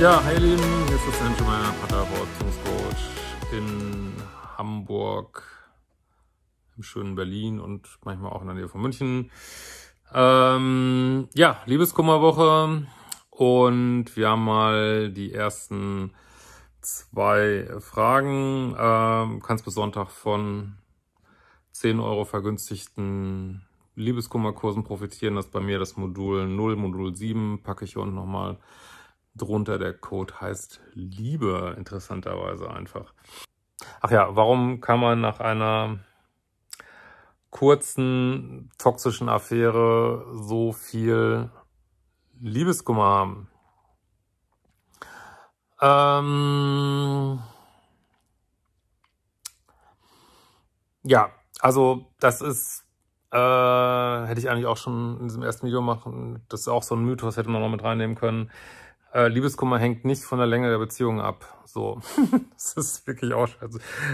Ja, hi ihr Lieben, hier ist das Sancho, mein Paterbeziehungscoach in Hamburg, im schönen Berlin und manchmal auch in der Nähe von München. Ähm, ja, Liebeskummerwoche und wir haben mal die ersten zwei Fragen. Ähm, kannst bis Sonntag von 10 Euro vergünstigten Liebeskummerkursen profitieren. Das ist bei mir das Modul 0, Modul 7, packe ich hier unten nochmal drunter. Der Code heißt Liebe, interessanterweise einfach. Ach ja, warum kann man nach einer kurzen toxischen Affäre so viel Liebeskummer haben? Ähm ja, also das ist, äh, hätte ich eigentlich auch schon in diesem ersten Video machen, das ist auch so ein Mythos, hätte man noch mit reinnehmen können äh, Liebeskummer hängt nicht von der Länge der Beziehung ab. So, das ist wirklich auch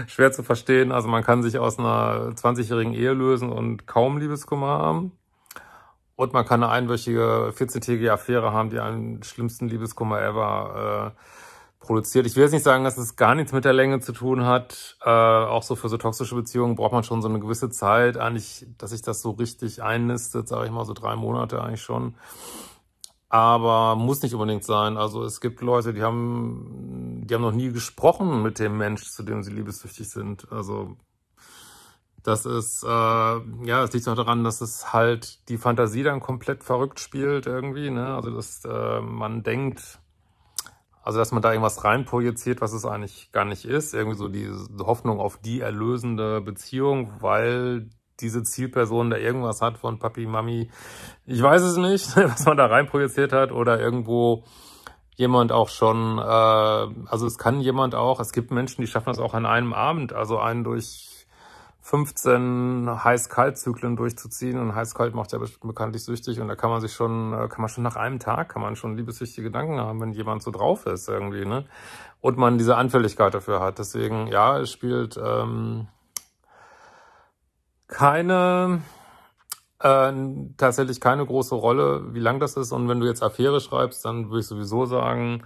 schwer zu verstehen. Also man kann sich aus einer 20-jährigen Ehe lösen und kaum Liebeskummer haben. Und man kann eine einwöchige, 14-tägige Affäre haben, die einen schlimmsten Liebeskummer ever äh, produziert. Ich will jetzt nicht sagen, dass es gar nichts mit der Länge zu tun hat. Äh, auch so für so toxische Beziehungen braucht man schon so eine gewisse Zeit. Eigentlich, dass sich das so richtig einnistet, sage ich mal, so drei Monate eigentlich schon aber muss nicht unbedingt sein. Also es gibt Leute, die haben, die haben noch nie gesprochen mit dem Mensch, zu dem sie liebessüchtig sind. Also das ist, äh, ja, es liegt auch daran, dass es halt die Fantasie dann komplett verrückt spielt irgendwie. Ne? Also dass äh, man denkt, also dass man da irgendwas reinprojiziert, was es eigentlich gar nicht ist. Irgendwie so die Hoffnung auf die erlösende Beziehung, weil diese Zielperson da irgendwas hat von Papi, Mami. Ich weiß es nicht, was man da reinprojiziert hat oder irgendwo jemand auch schon, äh, also es kann jemand auch, es gibt Menschen, die schaffen das auch an einem Abend, also einen durch 15 Heiß-Kalt-Zyklen durchzuziehen und Heiß-Kalt macht ja bekanntlich süchtig und da kann man sich schon, äh, kann man schon nach einem Tag, kann man schon liebessüchtige Gedanken haben, wenn jemand so drauf ist irgendwie, ne? Und man diese Anfälligkeit dafür hat. Deswegen, ja, es spielt ähm, keine, äh, tatsächlich keine große Rolle, wie lang das ist. Und wenn du jetzt Affäre schreibst, dann würde ich sowieso sagen,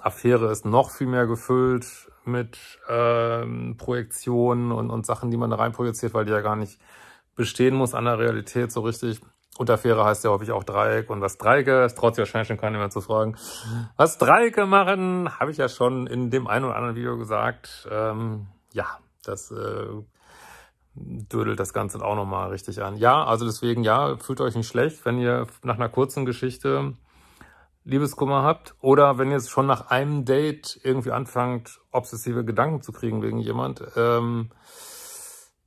Affäre ist noch viel mehr gefüllt mit ähm, Projektionen und, und Sachen, die man da reinprojiziert, weil die ja gar nicht bestehen muss an der Realität so richtig. Und Affäre heißt ja häufig auch Dreieck und was Dreiecke, ist, traut sich wahrscheinlich schon keiner mehr zu fragen. Was Dreiecke machen, habe ich ja schon in dem einen oder anderen Video gesagt. Ähm, ja, das äh, dödelt das Ganze auch nochmal richtig an. Ja, also deswegen, ja, fühlt euch nicht schlecht, wenn ihr nach einer kurzen Geschichte Liebeskummer habt oder wenn ihr schon nach einem Date irgendwie anfangt, obsessive Gedanken zu kriegen wegen jemand. Ähm,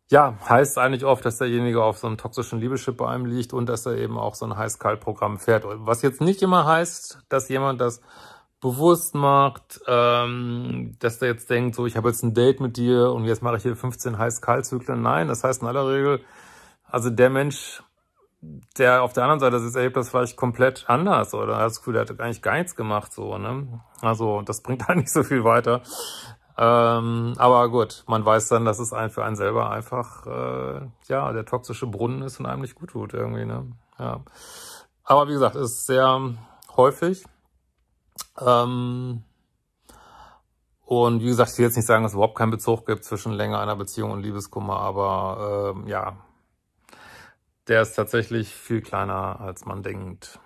ja, heißt eigentlich oft, dass derjenige auf so einem toxischen Liebeschip bei einem liegt und dass er eben auch so ein heiß-kalt-Programm fährt. Was jetzt nicht immer heißt, dass jemand das bewusst macht, ähm, dass der jetzt denkt, so ich habe jetzt ein Date mit dir und jetzt mache ich hier 15 Heiß-Kalt-Zyklen. Nein, das heißt in aller Regel, also der Mensch, der auf der anderen Seite sitzt, erlebt das vielleicht komplett anders oder hat das Gefühl, der hat eigentlich gar nichts gemacht so. Ne? Also das bringt halt nicht so viel weiter. Ähm, aber gut, man weiß dann, dass es einen für einen selber einfach äh, ja der toxische Brunnen ist und einem nicht gut tut irgendwie. Ne? Ja. Aber wie gesagt, ist sehr häufig. Ähm und wie gesagt, ich will jetzt nicht sagen, dass es überhaupt keinen Bezug gibt zwischen Länge einer Beziehung und Liebeskummer, aber ähm, ja, der ist tatsächlich viel kleiner, als man denkt.